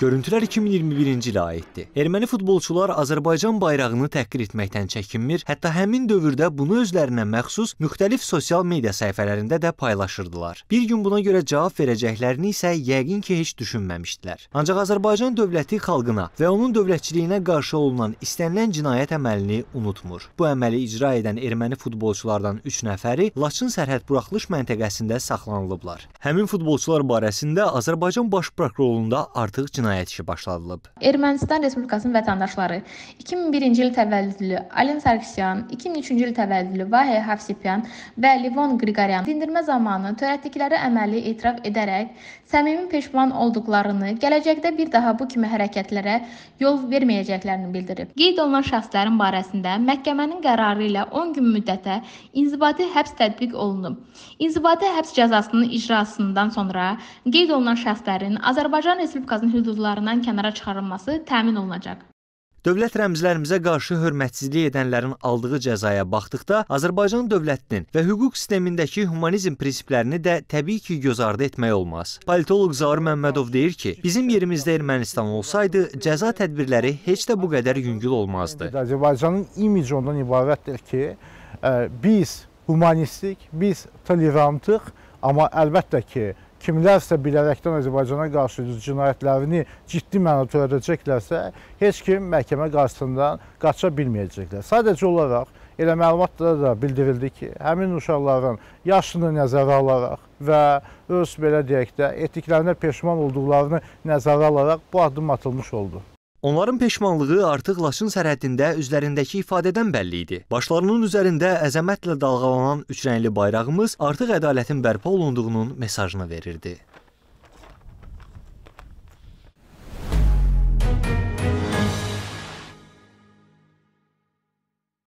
Görüntülər 2021-ci ilə aiddir. Erməni futbolçular Azərbaycan bayrağını təhqir etməkdən çəkinmir, hətta həmin dövrdə bunu özlərinə məxsus müxtəlif sosial media səhifələrində də paylaşırdılar. Bir gün buna görə cavab verəcəklərini isə yəqin ki, heç düşünməmişdilər. Ancaq Azərbaycan dövləti xalqına və onun dövlətçiliyinə qarşı olunan istənilən cinayət əməlini unutmur. Bu əməli icra edən erməni futbolçulardan 3 nəfəri Laçın sərhəd buraxılış məntəqəsində saxlanılıblar. Həmin futbolçular barəsində Azərbaycan Baş Prokurorluğunda artıq cinayət cinayət işi başladılıb. Ermənistan Respublikasının vətəndaşları 2001-ci il təvəllüdlü Alen Sarkisyan, 2003-cü il təvəllüdlü Vahey Hafsipyan və Livon Qriqoryan dindirmə zamanı törətdikləri əməli etiraf edərək səmimi peşman olduqlarını, gələcəkdə bir daha bu kimi hərəkətlərə yol verməyəcəklərini bildirib. Qeyd olunan şəxslərin barəsində məhkəmənin qərarı ilə 10 gün müddətə inzibati həbs tətbiq olunub. İnzibati həbs cəzasının icrasından sonra qeyd olunan şəxslərin Azərbaycan Respublikasının hüdudlarında mövzularından kənara çıxarılması təmin olunacaq. Dövlət rəmzlərimizə qarşı hörmətsizlik edənlərin aldığı cəzaya baxdıqda Azərbaycan dövlətinin və hüquq sistemindəki humanizm prinsiplərini də təbii ki, göz ardı etmək olmaz. Politoloq Zaur Məmmədov deyir ki, bizim yerimizdə Ermənistan olsaydı, cəza tədbirləri heç də bu qədər yüngül olmazdı. Azərbaycanın imici ondan ibarətdir ki, e, biz humanistik, biz tolerantıq, amma əlbəttə ki, kimlərsə bilərəkdən Azərbaycana qarşı cinayətlərini ciddi mənada törədəcəklərsə, heç kim məhkəmə qarşısından qaça bilməyəcəklər. Sadəcə olaraq elə məlumatda da bildirildi ki, həmin uşaqların yaşını nəzərə alaraq və öz belə deyək də etdiklərinə peşman olduqlarını nəzərə alaraq bu addım atılmış oldu. Onların peşmanlığı artıq Laçın sərhədində üzlərindəki ifadədən bəlli idi. Başlarının üzərində əzəmətlə dalğalanan üçrəngli bayrağımız artıq ədalətin bərpa olunduğunun mesajını verirdi.